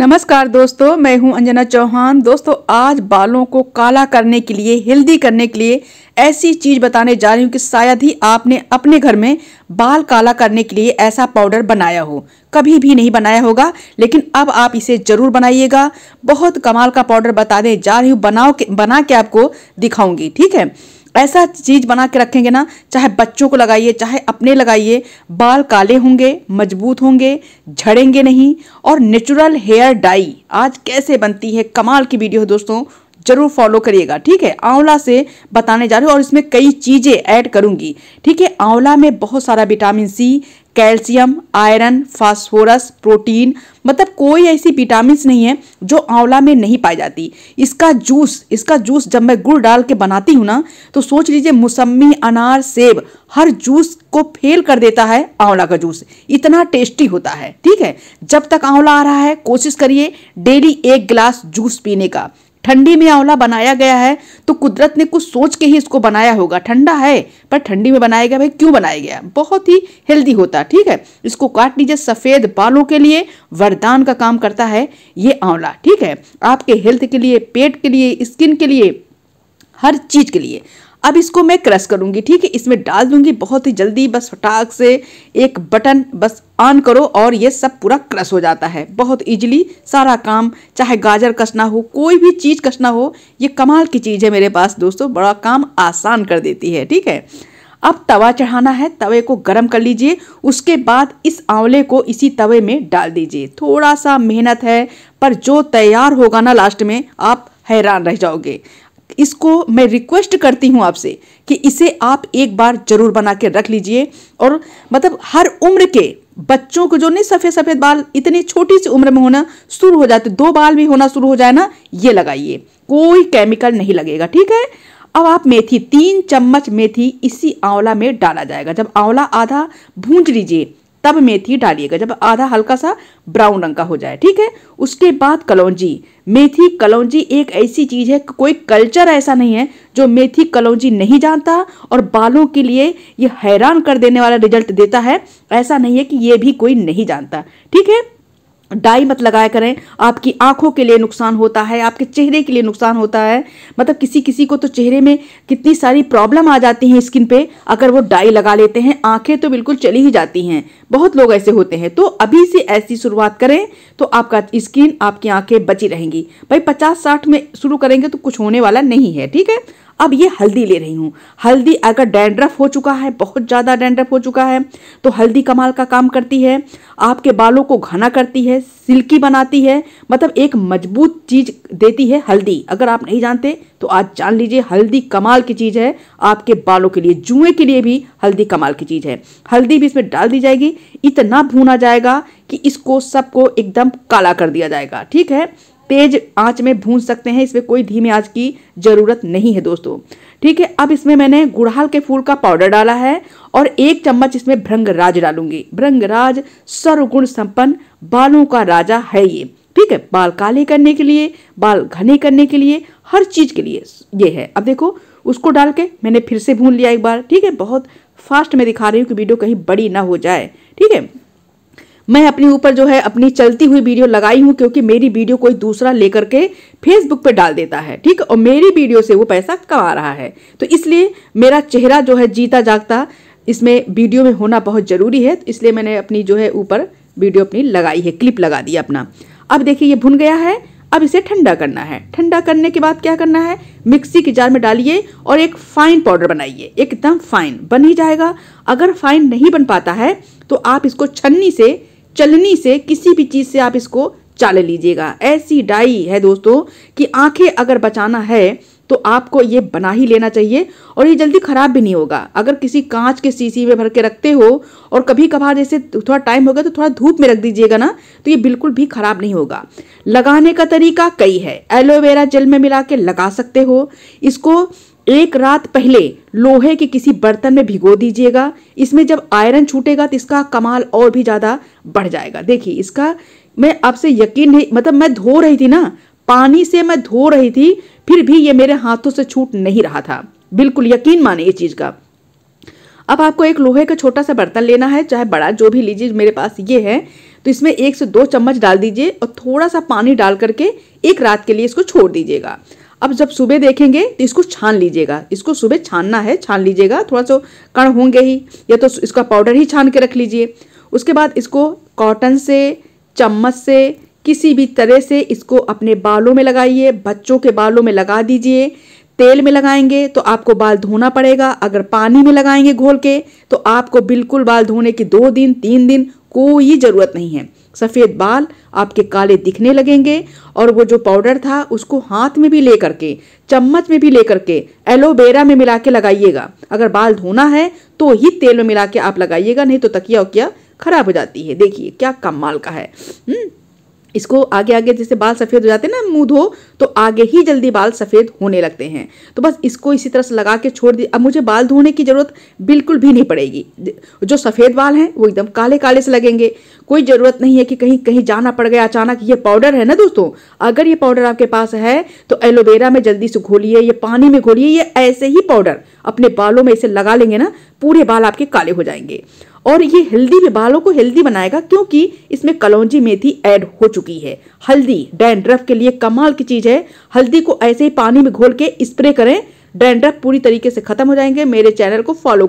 नमस्कार दोस्तों मैं हूं अंजना चौहान दोस्तों आज बालों को काला करने के लिए हेल्दी करने के लिए ऐसी चीज़ बताने जा रही हूं कि शायद ही आपने अपने घर में बाल काला करने के लिए ऐसा पाउडर बनाया हो कभी भी नहीं बनाया होगा लेकिन अब आप इसे ज़रूर बनाइएगा बहुत कमाल का पाउडर बताने जा रही हूँ बनाओ के बना के आपको दिखाऊंगी ठीक है ऐसा चीज़ बना के रखेंगे ना चाहे बच्चों को लगाइए चाहे अपने लगाइए बाल काले होंगे मजबूत होंगे झड़ेंगे नहीं और नेचुरल हेयर डाई आज कैसे बनती है कमाल की वीडियो है दोस्तों जरूर फॉलो करिएगा ठीक है आंवला से बताने जा रही हूँ और इसमें कई चीज़ें ऐड करूँगी ठीक है आंवला में बहुत सारा vitamin C calcium iron phosphorus protein मतलब कोई ऐसी विटामिन नहीं है जो आंवला में नहीं पाई जाती इसका जूस इसका जूस जब मैं गुड़ डाल के बनाती हूँ ना तो सोच लीजिए मौसमी अनार सेब हर जूस को फेल कर देता है आंवला का जूस इतना टेस्टी होता है ठीक है जब तक आंवला आ रहा है कोशिश करिए डेली एक गिलास जूस पीने का ठंडी में आंवला बनाया गया है तो कुदरत ने कुछ सोच के ही इसको बनाया होगा ठंडा है पर ठंडी में बनाया गया भाई क्यों बनाया गया बहुत ही हेल्दी होता है ठीक है इसको काट लीजिए सफ़ेद बालों के लिए वरदान का काम करता है ये आंवला ठीक है आपके हेल्थ के लिए पेट के लिए स्किन के लिए हर चीज़ के लिए अब इसको मैं क्रश करूँगी ठीक है इसमें डाल दूँगी बहुत ही जल्दी बस फटाक से एक बटन बस ऑन करो और ये सब पूरा क्रश हो जाता है बहुत ईजिली सारा काम चाहे गाजर कसना हो कोई भी चीज़ कसना हो ये कमाल की चीज़ है मेरे पास दोस्तों बड़ा काम आसान कर देती है ठीक है अब तवा चढ़ाना है तवे को गर्म कर लीजिए उसके बाद इस आंवले को इसी तवे में डाल दीजिए थोड़ा सा मेहनत है पर जो तैयार होगा ना लास्ट में आप हैरान रह जाओगे इसको मैं रिक्वेस्ट करती हूँ आपसे कि इसे आप एक बार जरूर बना के रख लीजिए और मतलब हर उम्र के बच्चों को जो नहीं सफ़ेद सफ़ेद बाल इतनी छोटी सी उम्र में होना शुरू हो जाते दो बाल भी होना शुरू हो जाए ना ये लगाइए कोई केमिकल नहीं लगेगा ठीक है अब आप मेथी तीन चम्मच मेथी इसी आंवला में डाला जाएगा जब आंवला आधा भूंज लीजिए तब मेथी डालिएगा जब आधा हल्का सा ब्राउन रंग का हो जाए ठीक है उसके बाद कलौजी मेथी कलौजी एक ऐसी चीज़ है कोई कल्चर ऐसा नहीं है जो मेथी कलौजी नहीं जानता और बालों के लिए ये हैरान कर देने वाला रिजल्ट देता है ऐसा नहीं है कि ये भी कोई नहीं जानता ठीक है डाई मत लगाया करें आपकी आंखों के लिए नुकसान होता है आपके चेहरे के लिए नुकसान होता है मतलब किसी किसी को तो चेहरे में कितनी सारी प्रॉब्लम आ जाती है स्किन पे अगर वो डाई लगा लेते हैं आंखें तो बिल्कुल चली ही जाती हैं बहुत लोग ऐसे होते हैं तो अभी से ऐसी शुरुआत करें तो आपका स्किन आपकी आंखें बची रहेंगी भाई पचास साठ में शुरू करेंगे तो कुछ होने वाला नहीं है ठीक है अब ये हल्दी ले रही हूँ हल्दी अगर डैंड्रफ हो चुका है बहुत ज़्यादा डैंड्रफ हो चुका है तो हल्दी कमाल का काम करती है आपके बालों को घना करती है सिल्की बनाती है मतलब एक मजबूत चीज़ देती है हल्दी अगर आप नहीं जानते तो आज जान लीजिए हल्दी कमाल की चीज़ है आपके बालों के लिए जुएं के लिए भी हल्दी कमाल की चीज़ है हल्दी भी इसमें डाल दी जाएगी इतना भूना जाएगा कि इसको सबको एकदम काला कर दिया जाएगा ठीक है तेज आंच में भून सकते हैं इसमें कोई धीमी आंच की ज़रूरत नहीं है दोस्तों ठीक है अब इसमें मैंने गुड़हाल के फूल का पाउडर डाला है और एक चम्मच इसमें भ्रंगराज डालूंगी भ्रंगराज सर्वगुण संपन्न बालों का राजा है ये ठीक है बाल काले करने के लिए बाल घने करने के लिए हर चीज के लिए ये है अब देखो उसको डाल के मैंने फिर से भून लिया एक बार ठीक है बहुत फास्ट में दिखा रही हूँ कि वीडियो कहीं बड़ी ना हो जाए ठीक है मैं अपने ऊपर जो है अपनी चलती हुई वीडियो लगाई हूँ क्योंकि मेरी वीडियो कोई दूसरा लेकर के फेसबुक पे डाल देता है ठीक और मेरी वीडियो से वो पैसा कमा रहा है तो इसलिए मेरा चेहरा जो है जीता जागता इसमें वीडियो में होना बहुत ज़रूरी है तो इसलिए मैंने अपनी जो है ऊपर वीडियो अपनी लगाई है क्लिप लगा दिया अपना अब देखिए ये भुन गया है अब इसे ठंडा करना है ठंडा करने के बाद क्या करना है मिक्सी के जार में डालिए और एक फाइन पाउडर बनाइए एकदम फाइन बन ही जाएगा अगर फाइन नहीं बन पाता है तो आप इसको छन्नी से चलनी से किसी भी चीज़ से आप इसको चाल लीजिएगा ऐसी डाई है दोस्तों कि आंखें अगर बचाना है तो आपको ये बना ही लेना चाहिए और ये जल्दी ख़राब भी नहीं होगा अगर किसी कांच के शीशी में भर के रखते हो और कभी कभार जैसे थोड़ा टाइम होगा तो थोड़ा धूप में रख दीजिएगा ना तो ये बिल्कुल भी ख़राब नहीं होगा लगाने का तरीका कई है एलोवेरा जेल में मिला के लगा सकते हो इसको एक रात पहले लोहे के किसी बर्तन में भिगो दीजिएगा इसमें जब आयरन छूटेगा तो इसका कमाल और भी ज़्यादा बढ़ जाएगा देखिए इसका मैं आपसे यकीन नहीं मतलब मैं धो रही थी ना पानी से मैं धो रही थी फिर भी ये मेरे हाथों से छूट नहीं रहा था बिल्कुल यकीन माने इस चीज़ का अब आपको एक लोहे का छोटा सा बर्तन लेना है चाहे बड़ा जो भी लीजिए मेरे पास ये है तो इसमें एक से दो चम्मच डाल दीजिए और थोड़ा सा पानी डाल करके एक रात के लिए इसको छोड़ दीजिएगा अब जब सुबह देखेंगे तो इसको छान लीजिएगा इसको सुबह छानना है छान लीजिएगा थोड़ा सा कण होंगे ही या तो इसका पाउडर ही छान के रख लीजिए उसके बाद इसको कॉटन से चम्मच से किसी भी तरह से इसको अपने बालों में लगाइए बच्चों के बालों में लगा दीजिए तेल में लगाएंगे तो आपको बाल धोना पड़ेगा अगर पानी में लगाएंगे घोल के तो आपको बिल्कुल बाल धोने की दो दिन तीन दिन कोई ज़रूरत नहीं है सफ़ेद बाल आपके काले दिखने लगेंगे और वो जो पाउडर था उसको हाथ में भी ले करके चम्मच में भी ले करके एलोवेरा में मिला के लगाइएगा अगर बाल धोना है तो ही तेल में मिला के आप लगाइएगा नहीं तो तकिया उकिया खराब हो जाती है देखिए क्या कमाल का है हुँ? हम्म, इसको आगे आगे जैसे बाल सफ़ेद हो जाते हैं ना मुंह धो तो आगे ही जल्दी बाल सफ़ेद होने लगते हैं तो बस इसको इसी तरह से लगा के छोड़ दी अब मुझे बाल धोने की ज़रूरत बिल्कुल भी नहीं पड़ेगी जो सफ़ेद बाल हैं वो एकदम काले काले से लगेंगे कोई ज़रूरत नहीं है कि कहीं कहीं जाना पड़ गया अचानक ये पाउडर है ना दोस्तों अगर ये पाउडर आपके पास है तो एलोवेरा में जल्दी से घोलिए ये पानी में घोलिए ये ऐसे ही पाउडर अपने बालों में इसे लगा लेंगे ना पूरे बाल आपके काले हो जाएंगे और ये हेल्दी भी बालों को हेल्दी बनाएगा क्योंकि इसमें कलौजी मेथी ऐड हो चुकी है हल्दी डैंड्रफ के लिए कमाल की चीज है हल्दी को ऐसे ही पानी में घोल के स्प्रे करें डैंड्रफ पूरी तरीके से खत्म हो जाएंगे मेरे चैनल को फॉलो